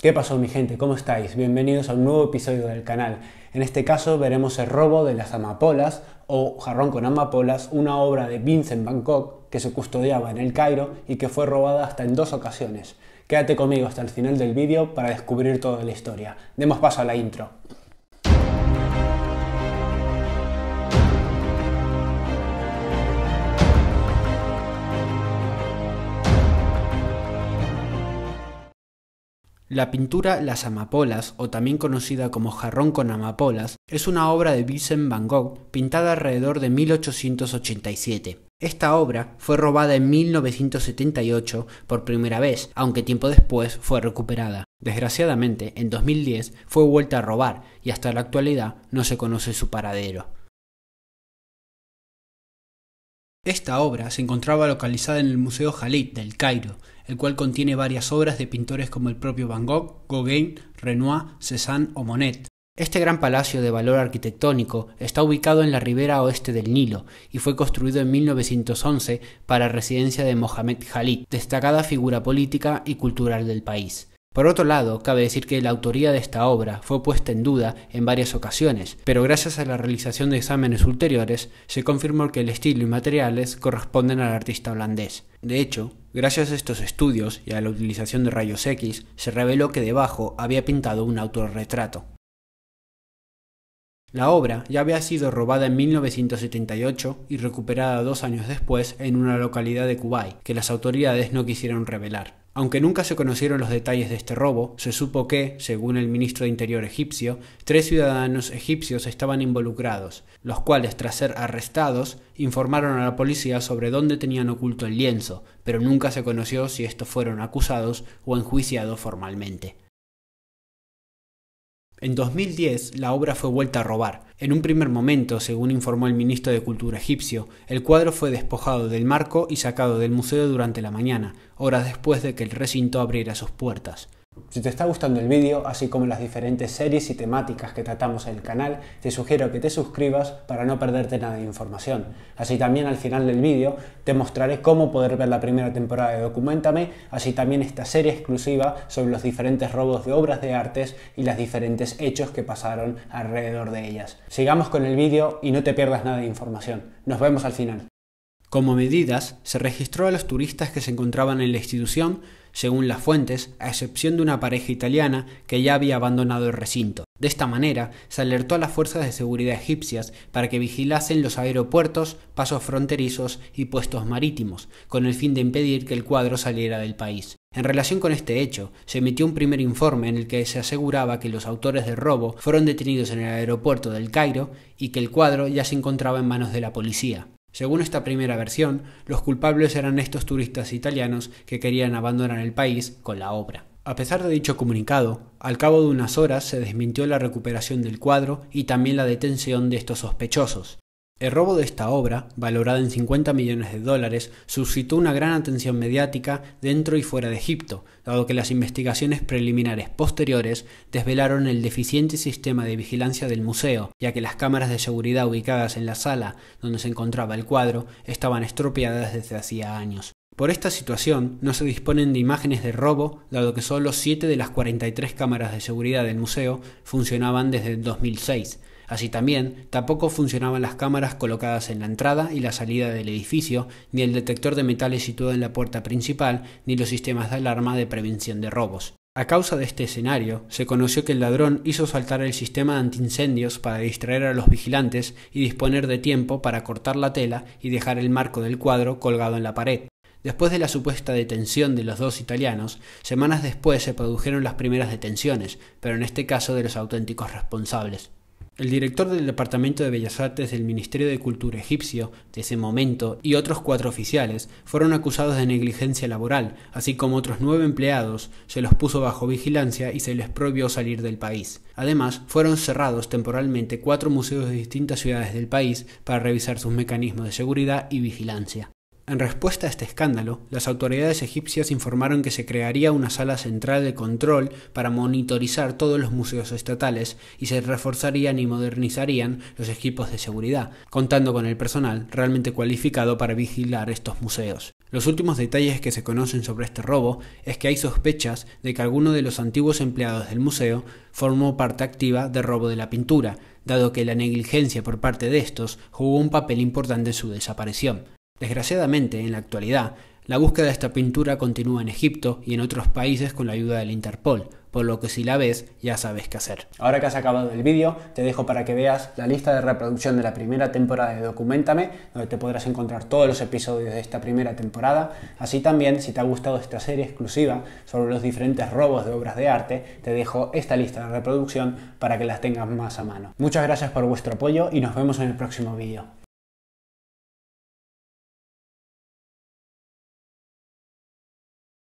¿Qué pasó mi gente? ¿Cómo estáis? Bienvenidos a un nuevo episodio del canal. En este caso veremos el robo de las amapolas o jarrón con amapolas, una obra de Vincent Van que se custodiaba en el Cairo y que fue robada hasta en dos ocasiones. Quédate conmigo hasta el final del vídeo para descubrir toda la historia. Demos paso a la intro. La pintura Las Amapolas, o también conocida como Jarrón con Amapolas, es una obra de Vincent van Gogh pintada alrededor de 1887. Esta obra fue robada en 1978 por primera vez, aunque tiempo después fue recuperada. Desgraciadamente, en 2010 fue vuelta a robar y hasta la actualidad no se conoce su paradero. Esta obra se encontraba localizada en el Museo Jalid del Cairo, el cual contiene varias obras de pintores como el propio Van Gogh, Gauguin, Renoir, Cézanne o Monet. Este gran palacio de valor arquitectónico está ubicado en la ribera oeste del Nilo y fue construido en 1911 para residencia de Mohamed Khalid, destacada figura política y cultural del país. Por otro lado, cabe decir que la autoría de esta obra fue puesta en duda en varias ocasiones, pero gracias a la realización de exámenes ulteriores se confirmó que el estilo y materiales corresponden al artista holandés. De hecho, gracias a estos estudios y a la utilización de rayos X, se reveló que debajo había pintado un autorretrato. La obra ya había sido robada en 1978 y recuperada dos años después en una localidad de Kuwait, que las autoridades no quisieron revelar. Aunque nunca se conocieron los detalles de este robo, se supo que, según el ministro de Interior egipcio, tres ciudadanos egipcios estaban involucrados, los cuales, tras ser arrestados, informaron a la policía sobre dónde tenían oculto el lienzo, pero nunca se conoció si estos fueron acusados o enjuiciados formalmente. En 2010 la obra fue vuelta a robar. En un primer momento, según informó el ministro de Cultura egipcio, el cuadro fue despojado del marco y sacado del museo durante la mañana, horas después de que el recinto abriera sus puertas. Si te está gustando el vídeo, así como las diferentes series y temáticas que tratamos en el canal, te sugiero que te suscribas para no perderte nada de información. Así también al final del vídeo te mostraré cómo poder ver la primera temporada de Documentame, así también esta serie exclusiva sobre los diferentes robos de obras de artes y los diferentes hechos que pasaron alrededor de ellas. Sigamos con el vídeo y no te pierdas nada de información. Nos vemos al final. Como medidas, se registró a los turistas que se encontraban en la institución, según las fuentes, a excepción de una pareja italiana que ya había abandonado el recinto. De esta manera, se alertó a las fuerzas de seguridad egipcias para que vigilasen los aeropuertos, pasos fronterizos y puestos marítimos, con el fin de impedir que el cuadro saliera del país. En relación con este hecho, se emitió un primer informe en el que se aseguraba que los autores del robo fueron detenidos en el aeropuerto del Cairo y que el cuadro ya se encontraba en manos de la policía. Según esta primera versión, los culpables eran estos turistas italianos que querían abandonar el país con la obra. A pesar de dicho comunicado, al cabo de unas horas se desmintió la recuperación del cuadro y también la detención de estos sospechosos, el robo de esta obra, valorada en 50 millones de dólares, suscitó una gran atención mediática dentro y fuera de Egipto, dado que las investigaciones preliminares posteriores desvelaron el deficiente sistema de vigilancia del museo, ya que las cámaras de seguridad ubicadas en la sala donde se encontraba el cuadro estaban estropeadas desde hacía años. Por esta situación, no se disponen de imágenes de robo, dado que solo 7 de las 43 cámaras de seguridad del museo funcionaban desde el 2006, Así también, tampoco funcionaban las cámaras colocadas en la entrada y la salida del edificio, ni el detector de metales situado en la puerta principal, ni los sistemas de alarma de prevención de robos. A causa de este escenario, se conoció que el ladrón hizo saltar el sistema de antiincendios para distraer a los vigilantes y disponer de tiempo para cortar la tela y dejar el marco del cuadro colgado en la pared. Después de la supuesta detención de los dos italianos, semanas después se produjeron las primeras detenciones, pero en este caso de los auténticos responsables. El director del Departamento de Bellas Artes del Ministerio de Cultura egipcio de ese momento y otros cuatro oficiales fueron acusados de negligencia laboral, así como otros nueve empleados, se los puso bajo vigilancia y se les prohibió salir del país. Además, fueron cerrados temporalmente cuatro museos de distintas ciudades del país para revisar sus mecanismos de seguridad y vigilancia. En respuesta a este escándalo, las autoridades egipcias informaron que se crearía una sala central de control para monitorizar todos los museos estatales y se reforzarían y modernizarían los equipos de seguridad, contando con el personal realmente cualificado para vigilar estos museos. Los últimos detalles que se conocen sobre este robo es que hay sospechas de que alguno de los antiguos empleados del museo formó parte activa del robo de la pintura, dado que la negligencia por parte de estos jugó un papel importante en su desaparición. Desgraciadamente, en la actualidad, la búsqueda de esta pintura continúa en Egipto y en otros países con la ayuda del Interpol, por lo que si la ves ya sabes qué hacer. Ahora que has acabado el vídeo, te dejo para que veas la lista de reproducción de la primera temporada de Documentame, donde te podrás encontrar todos los episodios de esta primera temporada. Así también, si te ha gustado esta serie exclusiva sobre los diferentes robos de obras de arte, te dejo esta lista de reproducción para que las tengas más a mano. Muchas gracias por vuestro apoyo y nos vemos en el próximo vídeo.